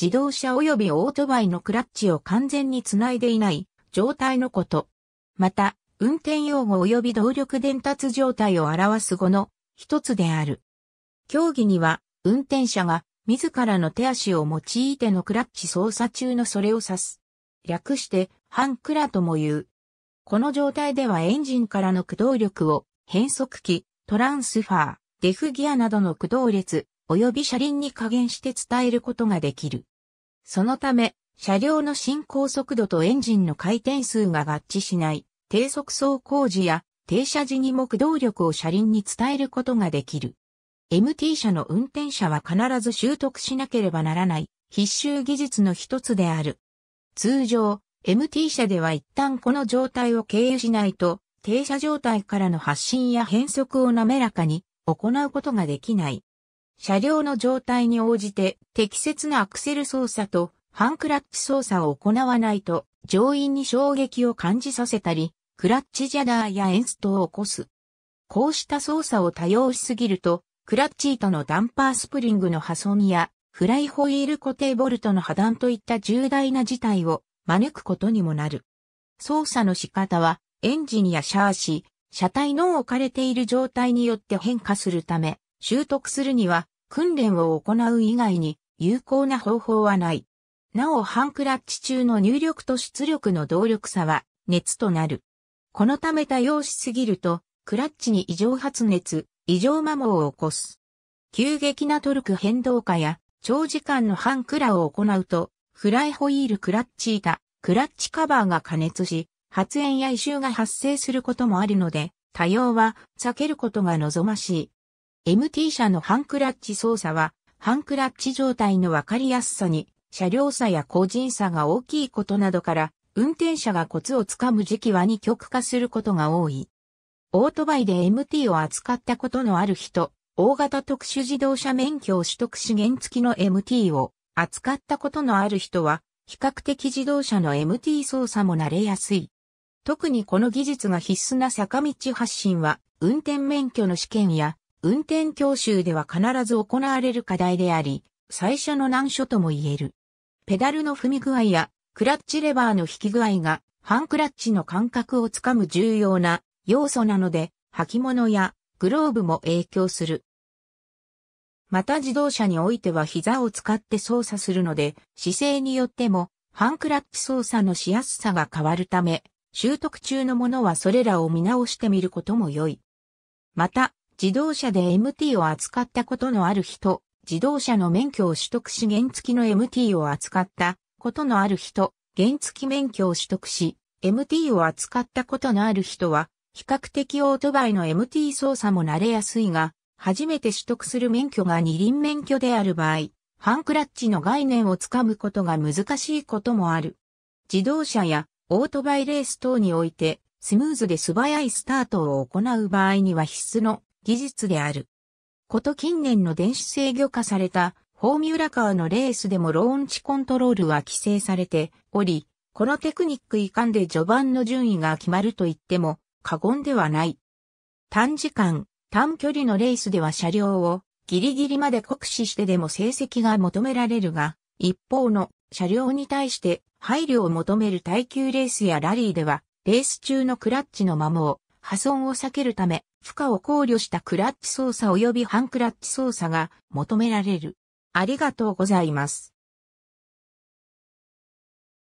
自動車及びオートバイのクラッチを完全に繋いでいない状態のこと。また、運転用語及び動力伝達状態を表す語の一つである。競技には、運転者が自らの手足を用いてのクラッチ操作中のそれを指す。略して、半クラとも言う。この状態ではエンジンからの駆動力を変速機、トランスファー、デフギアなどの駆動列、及び車輪に加減して伝えることができる。そのため、車両の進行速度とエンジンの回転数が合致しない、低速走行時や停車時に木動力を車輪に伝えることができる。MT 車の運転者は必ず習得しなければならない必修技術の一つである。通常、MT 車では一旦この状態を経由しないと、停車状態からの発進や変速を滑らかに行うことができない。車両の状態に応じて適切なアクセル操作とハンクラッチ操作を行わないと乗員に衝撃を感じさせたり、クラッチジャダーやエンストを起こす。こうした操作を多用しすぎると、クラッチ糸のダンパースプリングの破損や、フライホイール固定ボルトの破断といった重大な事態を招くことにもなる。操作の仕方は、エンジンやシャーシ、車体の置かれている状態によって変化するため、習得するには訓練を行う以外に有効な方法はない。なお半クラッチ中の入力と出力の動力差は熱となる。このため多用しすぎると、クラッチに異常発熱、異常摩耗を起こす。急激なトルク変動化や長時間の半クラを行うと、フライホイールクラッチ板、クラッチカバーが加熱し、発煙や異臭が発生することもあるので、多用は避けることが望ましい。MT 車のハンクラッチ操作は、ハンクラッチ状態のわかりやすさに、車両差や個人差が大きいことなどから、運転者がコツをつかむ時期は二極化することが多い。オートバイで MT を扱ったことのある人、大型特殊自動車免許を取得資源付きの MT を扱ったことのある人は、比較的自動車の MT 操作も慣れやすい。特にこの技術が必須な坂道発進は、運転免許の試験や運転教習では必ず行われる課題であり、最初の難所とも言える。ペダルの踏み具合や、クラッチレバーの引き具合が、ハンクラッチの感覚をつかむ重要な要素なので、履物やグローブも影響する。また自動車においては膝を使って操作するので、姿勢によっても、ハンクラッチ操作のしやすさが変わるため、習得中のものはそれらを見直してみることも良い。また、自動車で MT を扱ったことのある人、自動車の免許を取得し原付の MT を扱ったことのある人、原付免許を取得し、MT を扱ったことのある人は、比較的オートバイの MT 操作も慣れやすいが、初めて取得する免許が二輪免許である場合、ハンクラッチの概念をつかむことが難しいこともある。自動車やオートバイレース等において、スムーズで素早いスタートを行う場合には必須の技術である。こと近年の電子制御化されたフォーミュラカーのレースでもローンチコントロールは規制されており、このテクニックかんで序盤の順位が決まると言っても過言ではない。短時間、短距離のレースでは車両をギリギリまで酷使してでも成績が求められるが、一方の車両に対して配慮を求める耐久レースやラリーでは、レース中のクラッチの摩耗、破損を避けるため、負荷を考慮したクラッチ操作及び半クラッチ操作が求められる。ありがとうございます。